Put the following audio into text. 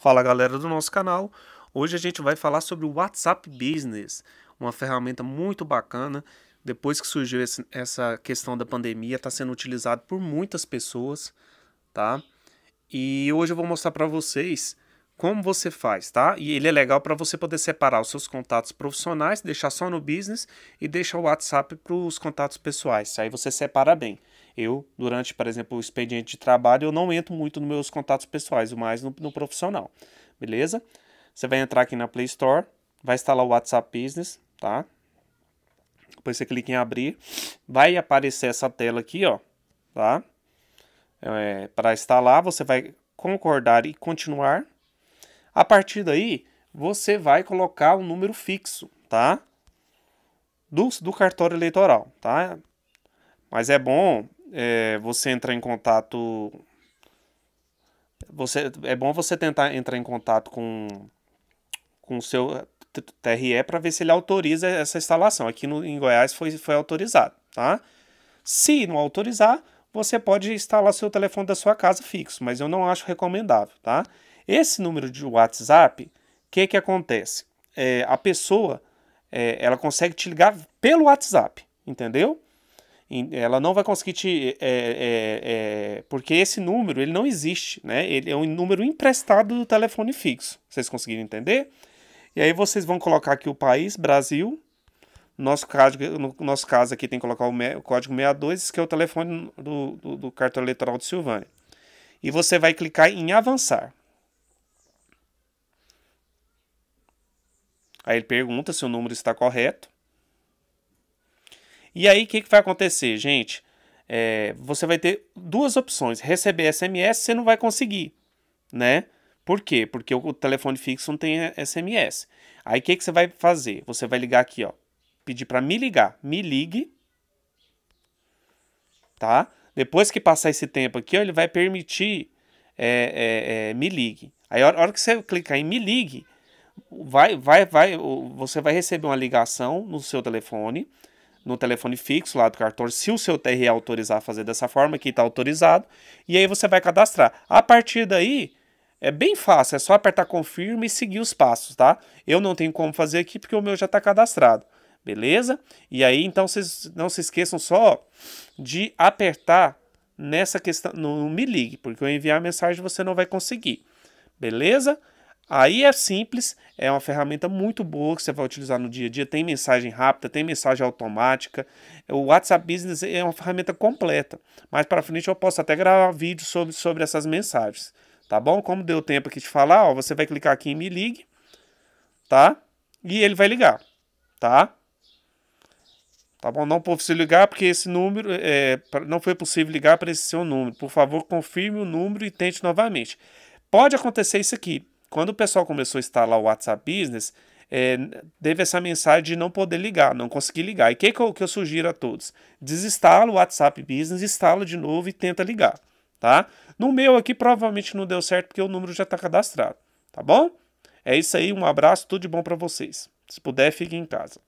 Fala galera do nosso canal, hoje a gente vai falar sobre o WhatsApp Business, uma ferramenta muito bacana. Depois que surgiu esse, essa questão da pandemia, está sendo utilizado por muitas pessoas, tá? E hoje eu vou mostrar para vocês como você faz, tá? E ele é legal para você poder separar os seus contatos profissionais, deixar só no business e deixar o WhatsApp para os contatos pessoais. Aí você separa bem. Eu, durante, por exemplo, o expediente de trabalho, eu não entro muito nos meus contatos pessoais, mais no, no profissional, beleza? Você vai entrar aqui na Play Store, vai instalar o WhatsApp Business, tá? Depois você clica em abrir, vai aparecer essa tela aqui, ó, tá? É, para instalar, você vai concordar e continuar, a partir daí, você vai colocar um número fixo, tá? Do, do cartório eleitoral, tá? Mas é bom é, você entrar em contato... Você, é bom você tentar entrar em contato com, com o seu TRE para ver se ele autoriza essa instalação. Aqui no, em Goiás foi, foi autorizado, tá? Se não autorizar, você pode instalar seu telefone da sua casa fixo, mas eu não acho recomendável, tá? Esse número de WhatsApp, o que, que acontece? É, a pessoa é, ela consegue te ligar pelo WhatsApp, entendeu? Ela não vai conseguir te. É, é, é, é, porque esse número ele não existe, né? Ele é um número emprestado do telefone fixo. Vocês conseguiram entender? E aí vocês vão colocar aqui o país, Brasil. Nosso caso, no nosso caso aqui tem que colocar o, me, o código 62, que é o telefone do, do, do cartão eleitoral de Silvânia. E você vai clicar em avançar. Aí ele pergunta se o número está correto. E aí o que, que vai acontecer, gente? É, você vai ter duas opções. Receber SMS você não vai conseguir, né? Por quê? Porque o telefone fixo não tem SMS. Aí o que, que você vai fazer? Você vai ligar aqui, ó. Pedir para me ligar. Me ligue. Tá? Depois que passar esse tempo aqui, ó, ele vai permitir é, é, é me ligue. Aí a hora que você clicar em me ligue, vai, vai, vai, você vai receber uma ligação no seu telefone, no telefone fixo lá do cartório, se o seu TRE autorizar a fazer dessa forma, que está autorizado, e aí você vai cadastrar. A partir daí, é bem fácil, é só apertar confirma e seguir os passos, tá? Eu não tenho como fazer aqui porque o meu já está cadastrado, beleza? E aí, então, vocês não se esqueçam só de apertar nessa questão, não Me Ligue, porque eu enviar a mensagem você não vai conseguir, beleza? Aí é simples, é uma ferramenta muito boa que você vai utilizar no dia a dia. Tem mensagem rápida, tem mensagem automática. O WhatsApp Business é uma ferramenta completa. Mais para frente eu posso até gravar vídeo sobre, sobre essas mensagens, tá bom? Como deu tempo aqui de falar, ó, você vai clicar aqui em Me Ligue, tá? E ele vai ligar, tá? Tá bom? Não posso ligar porque esse número é, não foi possível ligar para esse seu número. Por favor, confirme o número e tente novamente. Pode acontecer isso aqui. Quando o pessoal começou a instalar o WhatsApp Business, é, teve essa mensagem de não poder ligar, não conseguir ligar. E o que, que, que, eu sugiro a todos? Desinstala o WhatsApp Business, instala de novo e tenta ligar, tá? No meu aqui provavelmente não deu certo porque o número já está cadastrado, tá bom? É isso aí, um abraço, tudo de bom para vocês. Se puder, fique em casa.